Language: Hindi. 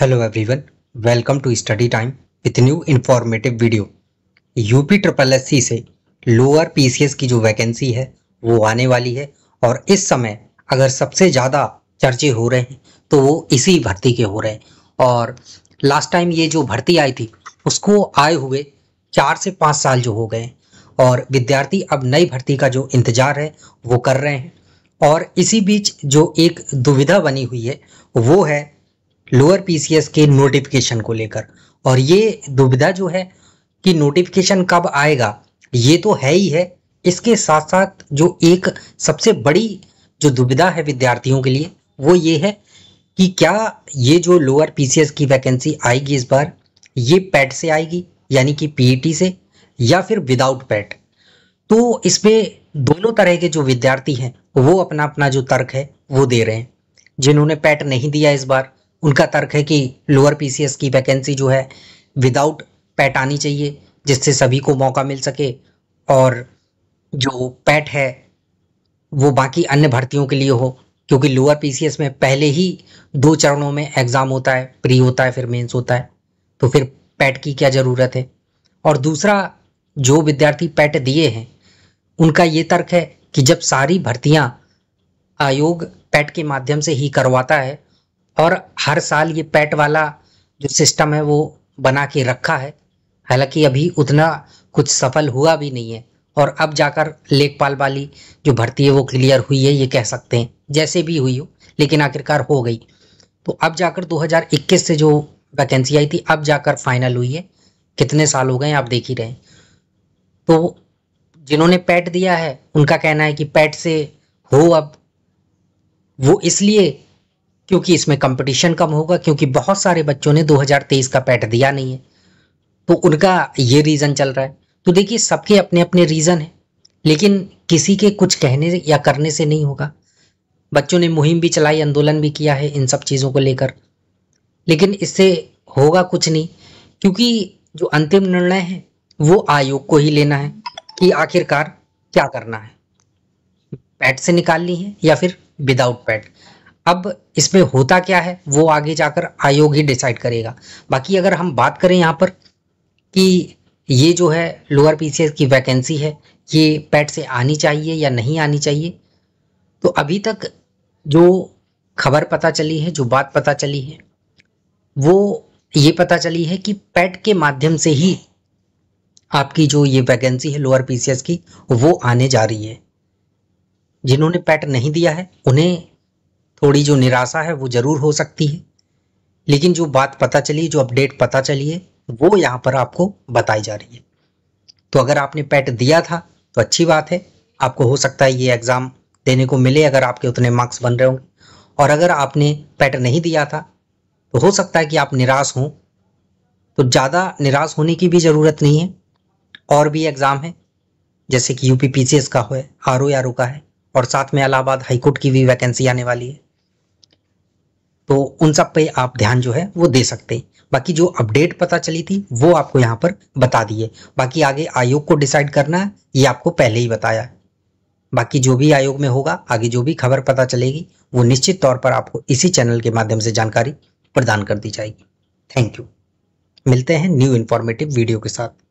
hello everyone welcome to study time with new informative video UP triple S से लोअर पीसीएस की जो वैकेंसी है वो आने वाली है और इस समय अगर सबसे ज़्यादा चर्चे हो रहे हैं तो वो इसी भर्ती के हो रहे हैं और लास्ट टाइम ये जो भर्ती आई थी उसको आए हुए चार से पाँच साल जो हो गए और विद्यार्थी अब नई भर्ती का जो इंतज़ार है वो कर रहे हैं और इसी बीच जो एक दुविधा बनी हुई है वो है लोअर पीसीएस के नोटिफिकेशन को लेकर और ये दुविधा जो है कि नोटिफिकेशन कब आएगा ये तो है ही है इसके साथ साथ जो एक सबसे बड़ी जो दुविधा है विद्यार्थियों के लिए वो ये है कि क्या ये जो लोअर पीसीएस की वैकेंसी आएगी इस बार ये पैट e से आएगी यानी कि पीईटी e से या फिर विदाउट पैट e तो इसमें दोनों तरह के जो विद्यार्थी हैं वो अपना अपना जो तर्क है वो दे रहे हैं जिन्होंने पैट नहीं दिया इस बार उनका तर्क है कि लोअर पीसीएस की वैकेंसी जो है विदाउट पैट आनी चाहिए जिससे सभी को मौका मिल सके और जो पैट है वो बाकी अन्य भर्तियों के लिए हो क्योंकि लोअर पीसीएस में पहले ही दो चरणों में एग्ज़ाम होता है प्री होता है फिर मेंस होता है तो फिर पैट की क्या ज़रूरत है और दूसरा जो विद्यार्थी पैट दिए हैं उनका ये तर्क है कि जब सारी भर्तियां आयोग पैट के माध्यम से ही करवाता है और हर साल ये पैट वाला जो सिस्टम है वो बना के रखा है हालांकि अभी उतना कुछ सफल हुआ भी नहीं है और अब जाकर लेखपाल वाली जो भर्ती है वो क्लियर हुई है ये कह सकते हैं जैसे भी हुई हो लेकिन आखिरकार हो गई तो अब जाकर 2021 से जो वैकेंसी आई थी अब जाकर फाइनल हुई है कितने साल हो गए आप देख ही रहे तो जिन्होंने पैट दिया है उनका कहना है कि पैट से हो अब वो इसलिए क्योंकि इसमें कंपटीशन कम होगा क्योंकि बहुत सारे बच्चों ने 2023 का पैट दिया नहीं है तो उनका ये रीज़न चल रहा है तो देखिए सबके अपने अपने रीज़न है लेकिन किसी के कुछ कहने या करने से नहीं होगा बच्चों ने मुहिम भी चलाई आंदोलन भी किया है इन सब चीज़ों को लेकर लेकिन इससे होगा कुछ नहीं क्योंकि जो अंतिम निर्णय है वो आयोग को ही लेना है कि आखिरकार क्या करना है पैट से निकालनी है या फिर विदाउट पैट अब इसमें होता क्या है वो आगे जाकर आयोग ही डिसाइड करेगा बाकी अगर हम बात करें यहाँ पर कि ये जो है लोअर पीसीएस की वैकेंसी है ये पैट से आनी चाहिए या नहीं आनी चाहिए तो अभी तक जो खबर पता चली है जो बात पता चली है वो ये पता चली है कि पैट के माध्यम से ही आपकी जो ये वैकेंसी है लोअर पीसीएस की वो आने जा रही है जिन्होंने पैट नहीं दिया है उन्हें थोड़ी जो निराशा है वो ज़रूर हो सकती है लेकिन जो बात पता चली जो अपडेट पता चली है वो यहाँ पर आपको बताई जा रही है तो अगर आपने पैट दिया था तो अच्छी बात है आपको हो सकता है ये एग्ज़ाम देने को मिले अगर आपके उतने मार्क्स बन रहे होंगे और अगर आपने पैट नहीं दिया था तो हो सकता है कि आप निराश हों तो ज़्यादा निराश होने की भी ज़रूरत नहीं है और भी एग्ज़ाम है जैसे कि U P P C S का है आर ओ आर ओ का है और साथ में इलाहाबाद हाईकोर्ट की भी वैकेंसी आने वाली है तो उन सब पे आप ध्यान जो है वो दे सकते हैं बाकी जो अपडेट पता चली थी वो आपको यहाँ पर बता दिए बाकी आगे आयोग को डिसाइड करना है ये आपको पहले ही बताया बाकी जो भी आयोग में होगा आगे जो भी खबर पता चलेगी वो निश्चित तौर पर आपको इसी चैनल के माध्यम से जानकारी प्रदान कर दी जाएगी थैंक यू मिलते हैं न्यू इन्फॉर्मेटिव वीडियो के साथ